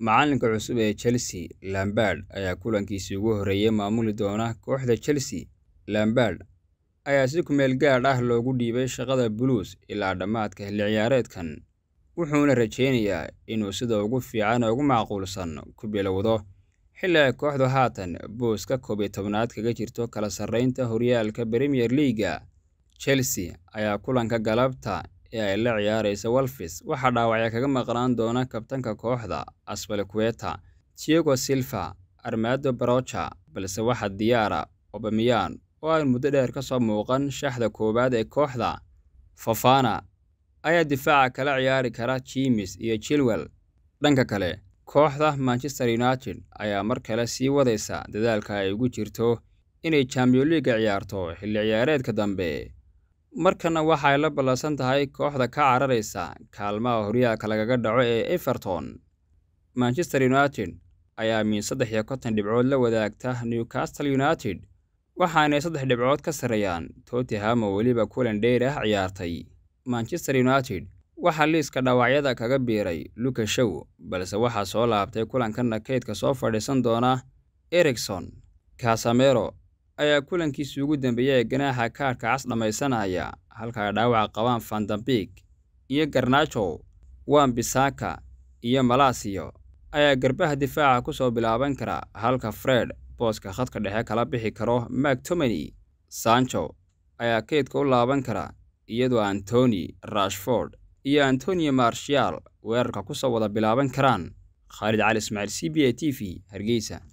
macalinka cusub ee Chelsea lambard ayaa kulankiisii ugu horeeyay maamuli doona kooxda Chelsea. Lampard ayaa si ku meel ah loogu dhiibay shaqada Blues ilaa dhammaadka xilli wuxuuna rajeynayaa inuu sida ugu fiican oo ugu macquulsan ku bilowdo xilli ay kooxdu haatan booska koob iyo tobnaad kaga jirto kala sarraynta horyaalka Premier Leaga. Chelsea ayaa kulanka galabta ee ay la ciyaaraysa walfis waxaa dhaawacya kaga maqnaan doona kabtanka kooxda asbalekueta tiego silva armaado baroja balse waxaa diyaara obamiyan oo aan muddo dheer ka soo muuqan shaxda koowaad ee kooxda fofana ayaa difaaca kala ciyaari kara jimis iyo jilwel dhanka kale kooxda manchester united ayaa mar kale sii wadaysa dadaalka ay ugu jirto inay champion liaga ciyaarto xilli ciyaareedka dambe markana waxaay la ballansan tahay kooxda ka cararaysa kaalmaha horyaalka lagaga dhaco ee eferton manchester united ayaa miin saddex iyo konton dhibcood la wadaagta newcastle united waxaanay saddex dhibcood ka sarreeyaan tottenham oo weliba kulan dheer ah ciyaartay manchester united waxaa liiska dhaawacyada kaga biiray luka show balse waxaa soo laabtay kulankanna kaydka soo fadhiisan doona erikson casamero ayaa kulankiisa ugu dambeeyay ee ganaaxa kaadhka cas dhammaysanaya halka ay dhaawaca qabaan fandambiig iyo garnaajo waan bisaaka iyo malaasiyo ayaa garbaha difaaca ku soo bilaaban kara halka fred booska khadka dhexe kala bixi karo mactomany tomany sancho ayaa keydka u laaban kara iyadoo antoni rashford iyo antonio marshial weerarka ku soo wada bilaaban karaan khaalid cali ismaaciil c b a t v hargeysa